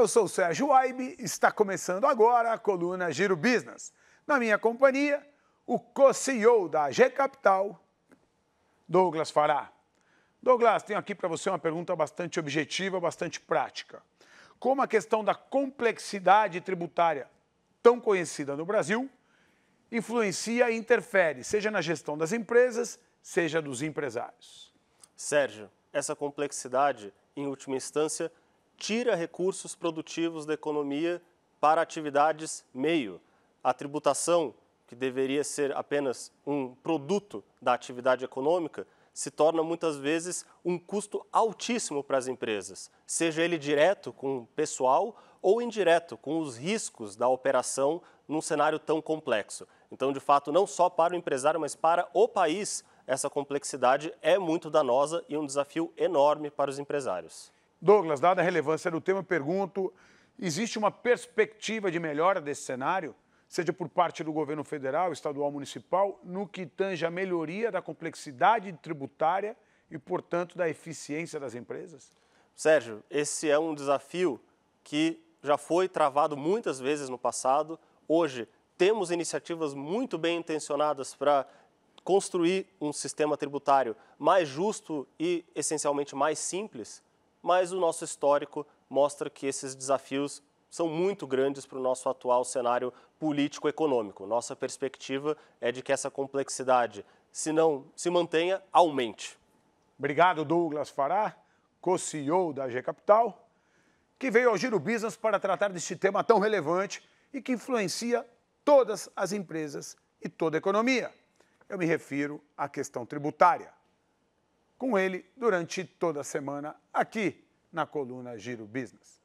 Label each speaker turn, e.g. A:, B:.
A: Eu sou o Sérgio Waibe, está começando agora a coluna Giro Business. Na minha companhia, o co-CEO da G Capital, Douglas Fará. Douglas, tenho aqui para você uma pergunta bastante objetiva, bastante prática. Como a questão da complexidade tributária, tão conhecida no Brasil, influencia e interfere, seja na
B: gestão das empresas, seja dos empresários? Sérgio, essa complexidade, em última instância, tira recursos produtivos da economia para atividades meio. A tributação, que deveria ser apenas um produto da atividade econômica, se torna muitas vezes um custo altíssimo para as empresas, seja ele direto com o pessoal ou indireto com os riscos da operação num cenário tão complexo. Então, de fato, não só para o empresário, mas para o país, essa complexidade é muito danosa e um desafio enorme para os empresários.
A: Douglas, dada a relevância do tema, eu pergunto: existe uma perspectiva de melhora desse cenário, seja por parte do governo federal, estadual, municipal, no que tange a melhoria da complexidade tributária e, portanto, da eficiência das
B: empresas? Sérgio, esse é um desafio que já foi travado muitas vezes no passado. Hoje, temos iniciativas muito bem intencionadas para construir um sistema tributário mais justo e essencialmente mais simples mas o nosso histórico mostra que esses desafios são muito grandes para o nosso atual cenário político-econômico. Nossa perspectiva é de que essa complexidade, se não se mantenha, aumente. Obrigado, Douglas Fará,
A: co-CEO da G Capital, que veio ao Giro Business para tratar deste tema tão relevante e que influencia todas as empresas e toda a economia. Eu me refiro à questão tributária com ele durante toda a semana aqui na coluna Giro Business.